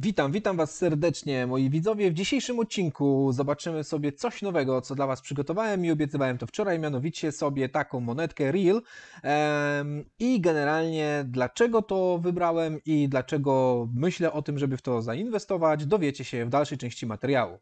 Witam, witam Was serdecznie, moi widzowie. W dzisiejszym odcinku zobaczymy sobie coś nowego, co dla Was przygotowałem i obiecywałem to wczoraj, mianowicie sobie taką monetkę Real i generalnie dlaczego to wybrałem i dlaczego myślę o tym, żeby w to zainwestować, dowiecie się w dalszej części materiału.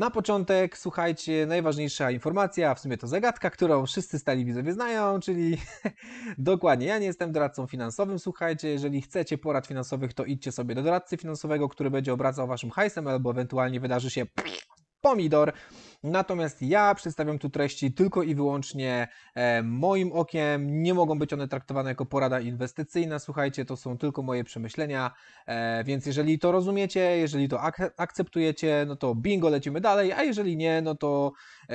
Na początek, słuchajcie, najważniejsza informacja, w sumie to zagadka, którą wszyscy stali widzowie znają, czyli dokładnie, ja nie jestem doradcą finansowym, słuchajcie, jeżeli chcecie porad finansowych, to idźcie sobie do doradcy finansowego, który będzie obracał waszym hajsem, albo ewentualnie wydarzy się pomidor. Natomiast ja przedstawiam tu treści tylko i wyłącznie e, moim okiem. Nie mogą być one traktowane jako porada inwestycyjna. Słuchajcie, to są tylko moje przemyślenia. E, więc jeżeli to rozumiecie, jeżeli to ak akceptujecie, no to bingo, lecimy dalej. A jeżeli nie, no to e,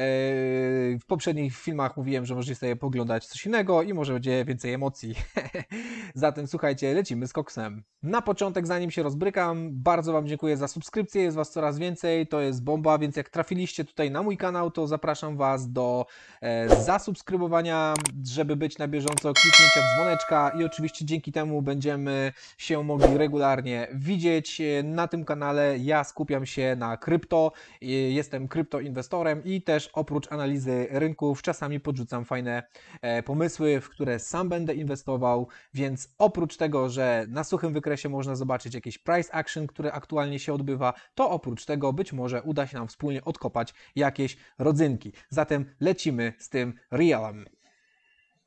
w poprzednich filmach mówiłem, że możecie sobie poglądać coś innego i może będzie więcej emocji. Zatem słuchajcie, lecimy z koksem. Na początek, zanim się rozbrykam, bardzo Wam dziękuję za subskrypcję. Jest Was coraz więcej, to jest bomba, więc więc jak trafiliście tutaj na mój kanał, to zapraszam Was do e, zasubskrybowania, żeby być na bieżąco, kliknięcia dzwoneczka i oczywiście dzięki temu będziemy się mogli regularnie widzieć. E, na tym kanale ja skupiam się na krypto, e, jestem kryptoinwestorem i też oprócz analizy rynków czasami podrzucam fajne pomysły, w które sam będę inwestował, więc oprócz tego, że na suchym wykresie można zobaczyć jakieś price action, które aktualnie się odbywa, to oprócz tego być może uda się nam współpracować wspólnie odkopać jakieś rodzynki. Zatem lecimy z tym realem.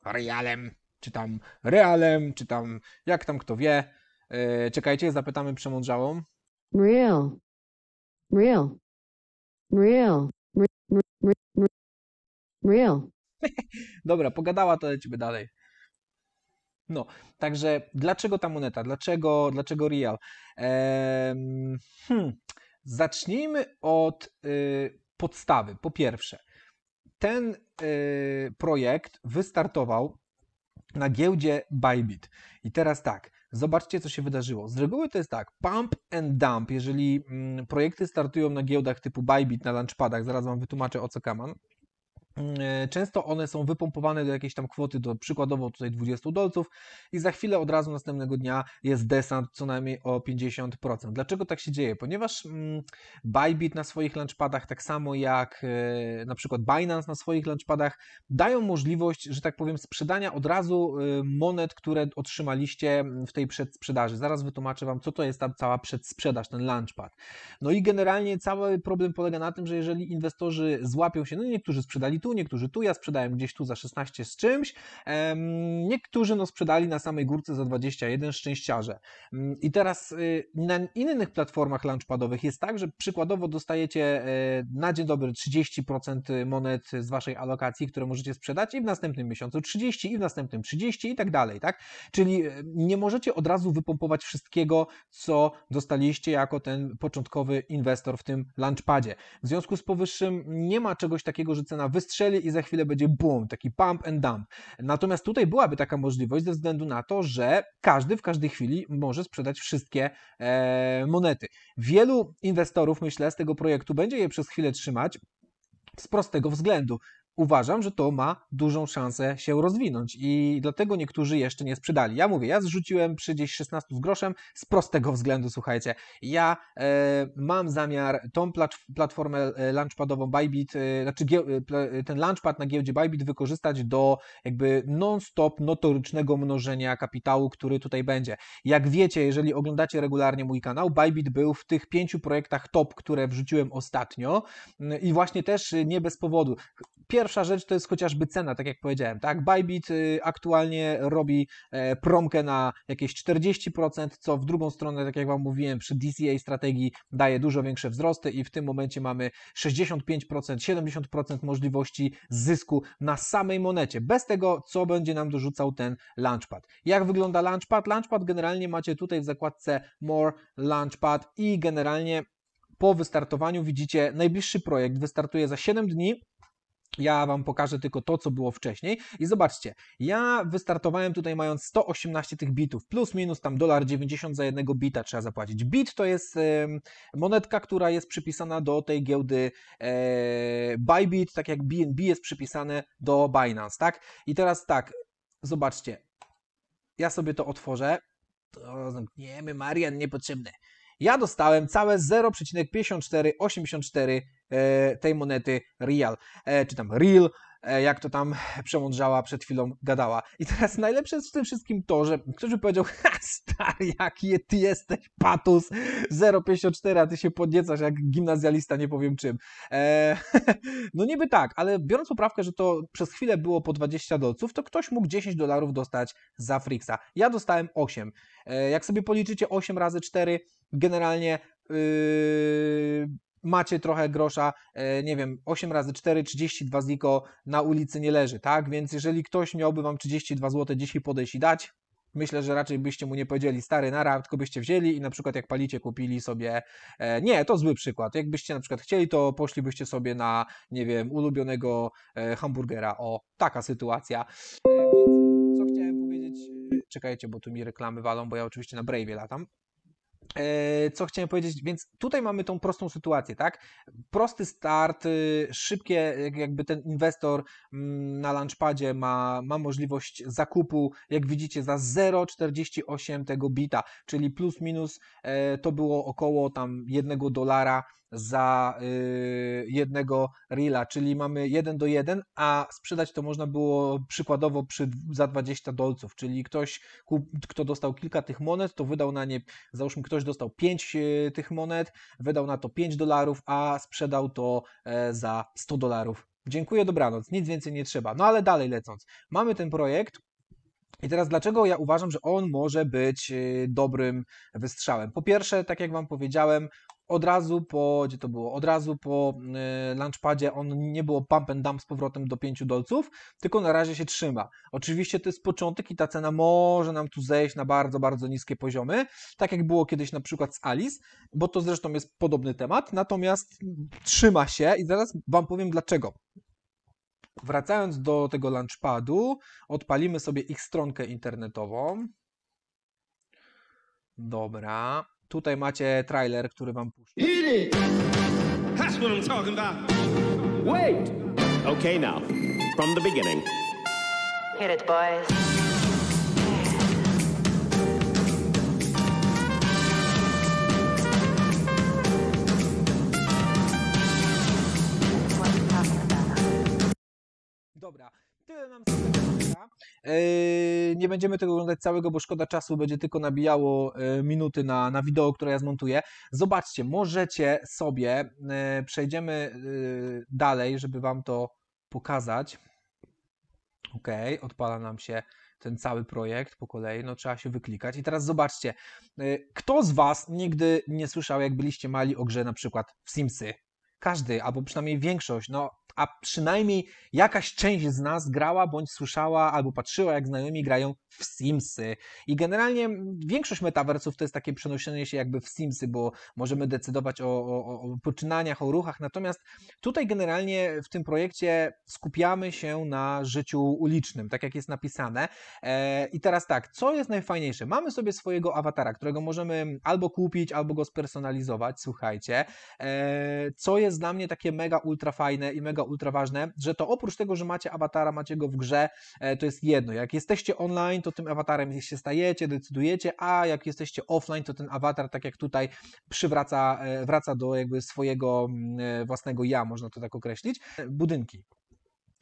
Realem, czy tam realem, czy tam jak tam kto wie. E, czekajcie, zapytamy przemądrzałą. Real. Real. Real. Real. Dobra, pogadała, to lecimy dalej. No, także dlaczego ta moneta? Dlaczego, dlaczego real? hmm, Zacznijmy od y, podstawy. Po pierwsze, ten y, projekt wystartował na giełdzie Bybit. I teraz tak, zobaczcie, co się wydarzyło. Z reguły to jest tak, pump and dump, jeżeli mm, projekty startują na giełdach typu Bybit, na launchpadach, zaraz Wam wytłumaczę, o co kaman, E, często one są wypompowane do jakiejś tam kwoty, do przykładowo tutaj 20 dolców i za chwilę od razu następnego dnia jest desant co najmniej o 50%. Dlaczego tak się dzieje? Ponieważ mm, Bybit na swoich launchpadach, tak samo jak e, na przykład Binance na swoich launchpadach, dają możliwość, że tak powiem, sprzedania od razu e, monet, które otrzymaliście w tej przedsprzedaży. Zaraz wytłumaczę Wam, co to jest ta cała przedsprzedaż, ten launchpad. No i generalnie cały problem polega na tym, że jeżeli inwestorzy złapią się, no niektórzy sprzedali tu, niektórzy tu, ja sprzedałem gdzieś tu za 16 z czymś, niektórzy no sprzedali na samej górce za 21 szczęściarze. Mm, I teraz y, na innych platformach launchpadowych jest tak, że przykładowo dostajecie e, na dzień dobry 30% monet z waszej alokacji, które możecie sprzedać i w następnym miesiącu 30 i w następnym 30 i tak dalej, tak? Czyli e, nie możecie od razu wypompować wszystkiego, co dostaliście jako ten początkowy inwestor w tym launchpadzie. W związku z powyższym nie ma czegoś takiego, że cena wystarczy strzeli i za chwilę będzie boom, taki pump and dump. Natomiast tutaj byłaby taka możliwość ze względu na to, że każdy w każdej chwili może sprzedać wszystkie e, monety. Wielu inwestorów, myślę, z tego projektu będzie je przez chwilę trzymać, z prostego względu, uważam, że to ma dużą szansę się rozwinąć i dlatego niektórzy jeszcze nie sprzedali. Ja mówię, ja zrzuciłem przy gdzieś 16 z groszem z prostego względu, słuchajcie. Ja e, mam zamiar tą platformę e, launchpadową Bybit, e, znaczy e, e, ten launchpad na giełdzie Bybit wykorzystać do jakby non-stop notorycznego mnożenia kapitału, który tutaj będzie. Jak wiecie, jeżeli oglądacie regularnie mój kanał, Bybit był w tych pięciu projektach top, które wrzuciłem ostatnio mm, i właśnie też nie bez powodu. Pierwszy Pierwsza rzecz to jest chociażby cena, tak jak powiedziałem, tak? Bybit y, aktualnie robi e, promkę na jakieś 40%, co w drugą stronę, tak jak Wam mówiłem, przy DCA strategii daje dużo większe wzrosty i w tym momencie mamy 65%, 70% możliwości zysku na samej monecie, bez tego, co będzie nam dorzucał ten Launchpad. Jak wygląda Launchpad? Launchpad generalnie macie tutaj w zakładce More Launchpad i generalnie po wystartowaniu widzicie najbliższy projekt. Wystartuje za 7 dni. Ja Wam pokażę tylko to, co było wcześniej. I zobaczcie, ja wystartowałem tutaj mając 118 tych bitów, plus minus tam dolar 90 za jednego bita trzeba zapłacić. Bit to jest monetka, która jest przypisana do tej giełdy e, Bybit, tak jak BNB jest przypisane do Binance, tak? I teraz tak, zobaczcie, ja sobie to otworzę, to zamkniemy, Marian, niepotrzebny. Ja dostałem całe 0,5484 e, tej monety real, e, czy tam real, e, jak to tam przemądrzała przed chwilą gadała. I teraz najlepsze jest w tym wszystkim to, że ktoś by powiedział, ha stary, jaki ty jesteś patus, 0,54, a ty się podniecasz jak gimnazjalista, nie powiem czym. Eee, no niby tak, ale biorąc poprawkę, że to przez chwilę było po 20 dolców, to ktoś mógł 10 dolarów dostać za Frixa. Ja dostałem 8. Eee, jak sobie policzycie 8 razy 4, generalnie yy, macie trochę grosza, e, nie wiem, 8 razy 4, 32 ziko na ulicy nie leży, tak? Więc jeżeli ktoś miałby wam 32 zł dzisiaj podejść i dać, myślę, że raczej byście mu nie powiedzieli stary nara, tylko byście wzięli i na przykład jak palicie, kupili sobie, e, nie, to zły przykład, jakbyście na przykład chcieli, to poszlibyście sobie na, nie wiem, ulubionego e, hamburgera, o, taka sytuacja. Co chciałem powiedzieć, czekajcie, bo tu mi reklamy walą, bo ja oczywiście na Brave latam. E, co chciałem powiedzieć, więc tutaj mamy tą prostą sytuację, tak? Prosty start, y, szybkie, jakby ten inwestor mm, na launchpadzie ma, ma możliwość zakupu, jak widzicie, za 0,48 tego bita, czyli plus minus e, to było około tam 1 dolara za y, jednego reela, czyli mamy 1 do 1, a sprzedać to można było przykładowo przy, za 20 dolców, czyli ktoś, kto dostał kilka tych monet, to wydał na nie, załóżmy ktoś dostał 5 y, tych monet, wydał na to 5 dolarów, a sprzedał to e, za 100 dolarów. Dziękuję, dobranoc, nic więcej nie trzeba. No ale dalej lecąc, mamy ten projekt, i teraz dlaczego ja uważam, że on może być y, dobrym wystrzałem? Po pierwsze, tak jak Wam powiedziałem, od razu po, gdzie to było, od razu po y, launchpadzie on nie było pump and dump z powrotem do 5 dolców, tylko na razie się trzyma. Oczywiście to jest początek i ta cena może nam tu zejść na bardzo, bardzo niskie poziomy, tak jak było kiedyś na przykład z Alice, bo to zresztą jest podobny temat, natomiast trzyma się i zaraz Wam powiem dlaczego. Wracając do tego launchpadu, odpalimy sobie ich stronkę internetową. Dobra, Tutaj macie trailer, który wam puszczę. That's what I'm talking about. Wait! Okay now, from the beginning. Hit it, boys. Dobra, tyle nam... Yy, nie będziemy tego oglądać całego, bo szkoda czasu, będzie tylko nabijało yy, minuty na, na wideo, które ja zmontuję. Zobaczcie, możecie sobie, yy, przejdziemy dalej, żeby Wam to pokazać. Ok, odpala nam się ten cały projekt po kolei, no trzeba się wyklikać. I teraz zobaczcie, kto z Was nigdy nie słyszał, jak byliście mali o grze na przykład w Simsy? Każdy, albo przynajmniej większość, no a przynajmniej jakaś część z nas grała bądź słyszała albo patrzyła, jak znajomi grają w Simsy. I generalnie mm, większość metaversów to jest takie przenoszenie się jakby w Simsy, bo możemy decydować o, o, o poczynaniach, o ruchach. Natomiast tutaj generalnie w tym projekcie skupiamy się na życiu ulicznym, tak jak jest napisane. E, I teraz tak, co jest najfajniejsze? Mamy sobie swojego awatara, którego możemy albo kupić, albo go spersonalizować, słuchajcie. E, co jest dla mnie takie mega ultra fajne i mega ultra ważne, że to oprócz tego, że macie awatara, macie go w grze, e, to jest jedno. Jak jesteście online, to tym awatarem się stajecie, decydujecie, a jak jesteście offline, to ten awatar, tak jak tutaj, przywraca, e, wraca do jakby swojego mm, e, własnego ja, można to tak określić, budynki.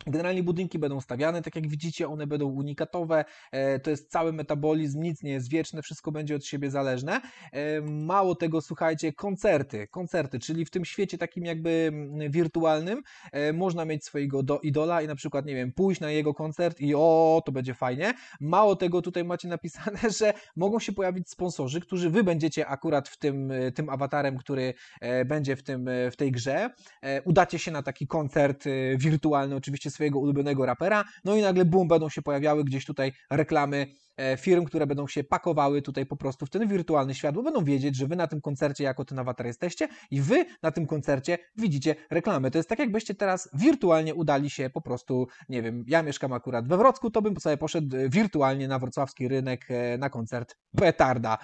Generalnie budynki będą stawiane, tak jak widzicie, one będą unikatowe, e, to jest cały metabolizm, nic nie jest wieczne, wszystko będzie od siebie zależne. E, mało tego, słuchajcie, koncerty, koncerty, czyli w tym świecie takim jakby mm, wirtualnym e, można mieć swojego do, idola i na przykład, nie wiem, pójść na jego koncert i o, to będzie fajnie. Mało tego, tutaj macie napisane, że mogą się pojawić sponsorzy, którzy wy będziecie akurat w tym, tym awatarem, który będzie w, tym, w tej grze. Udacie się na taki koncert wirtualny, oczywiście swojego ulubionego rapera, no i nagle bum, będą się pojawiały gdzieś tutaj reklamy e, firm, które będą się pakowały tutaj po prostu w ten wirtualny świat, bo będą wiedzieć, że wy na tym koncercie jako ten awatar jesteście i wy na tym koncercie widzicie reklamę. To jest tak, jakbyście teraz wirtualnie udali się po prostu, nie wiem, ja mieszkam akurat we Wrocku, to bym sobie poszedł e, wirtualnie na wrocławski rynek e, na koncert. Petarda.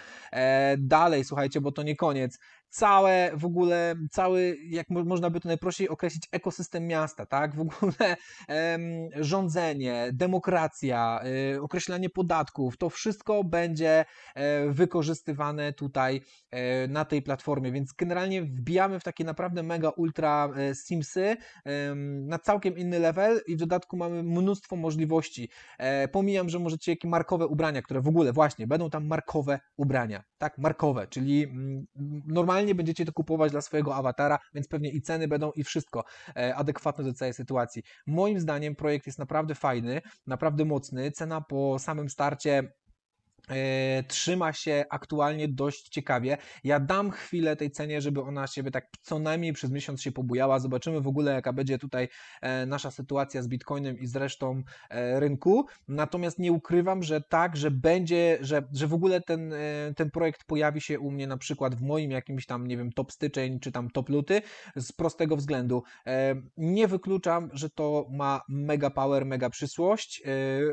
Dalej, słuchajcie, bo to nie koniec całe w ogóle, cały, jak można by to najprościej określić, ekosystem miasta, tak? W ogóle em, rządzenie, demokracja, y, określanie podatków, to wszystko będzie e, wykorzystywane tutaj e, na tej platformie, więc generalnie wbijamy w takie naprawdę mega ultra e, simsy na całkiem inny level i w dodatku mamy mnóstwo możliwości. Pomijam, że możecie jakieś markowe ubrania, które w ogóle właśnie będą tam markowe ubrania, tak? Markowe, czyli mm, normalnie normalnie będziecie to kupować dla swojego awatara, więc pewnie i ceny będą i wszystko e, adekwatne do całej sytuacji. Moim zdaniem projekt jest naprawdę fajny, naprawdę mocny. Cena po samym starcie E, trzyma się aktualnie dość ciekawie. Ja dam chwilę tej cenie, żeby ona siebie tak co najmniej przez miesiąc się pobujała. Zobaczymy w ogóle, jaka będzie tutaj e, nasza sytuacja z Bitcoinem i z resztą e, rynku. Natomiast nie ukrywam, że tak, że będzie, że, że w ogóle ten, ten projekt pojawi się u mnie na przykład w moim jakimś tam, nie wiem, top styczeń czy tam top luty z prostego względu. Nie wykluczam, że to ma mega power, mega przyszłość.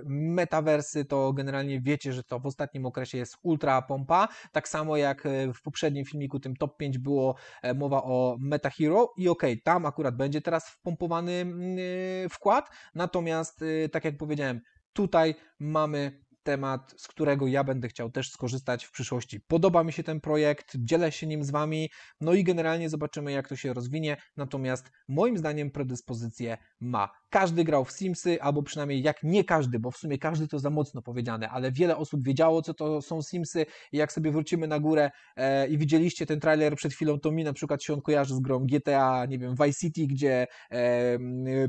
Metaversy to generalnie wiecie, że to w ostatnim ostatnim okresie jest ultra pompa. Tak samo jak e, w poprzednim filmiku, tym top 5 było e, mowa o Meta Hero i okej, okay, tam akurat będzie teraz wpompowany mm, e, wkład, natomiast tak jak powiedziałem, tutaj mamy temat, z którego ja będę chciał też skorzystać w przyszłości. Podoba mi się ten projekt, dzielę się nim z Wami, no i generalnie zobaczymy, jak to się rozwinie. Natomiast moim zdaniem predyspozycję ma każdy grał w Simsy, albo przynajmniej jak nie każdy, bo w sumie każdy to za mocno powiedziane, ale wiele osób wiedziało, co to są Simsy i jak sobie wrócimy na górę e, i widzieliście ten trailer przed chwilą, to mi na przykład się on kojarzy z grą GTA, nie wiem, Vice City, gdzie e,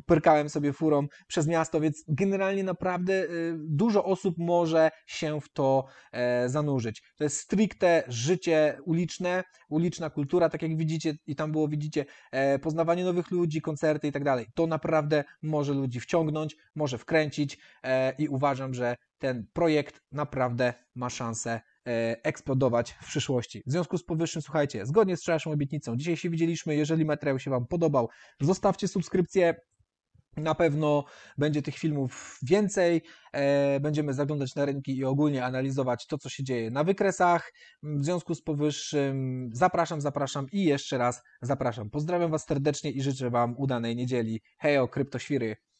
pyrkałem sobie furą przez miasto, więc generalnie naprawdę e, dużo osób może się w to e, zanurzyć. To jest stricte życie uliczne, uliczna kultura, tak jak widzicie i tam było, widzicie, e, poznawanie nowych ludzi, koncerty i tak dalej. To naprawdę może ludzi wciągnąć, może wkręcić e, i uważam, że ten projekt naprawdę ma szansę e, eksplodować w przyszłości. W związku z powyższym, słuchajcie, zgodnie z wczorajszą obietnicą, dzisiaj się widzieliśmy, jeżeli materiał się Wam podobał, zostawcie subskrypcję, na pewno będzie tych filmów więcej. E, będziemy zaglądać na rynki i ogólnie analizować to, co się dzieje na wykresach. W związku z powyższym zapraszam, zapraszam i jeszcze raz zapraszam. Pozdrawiam Was serdecznie i życzę Wam udanej niedzieli. Hejo, kryptoświry!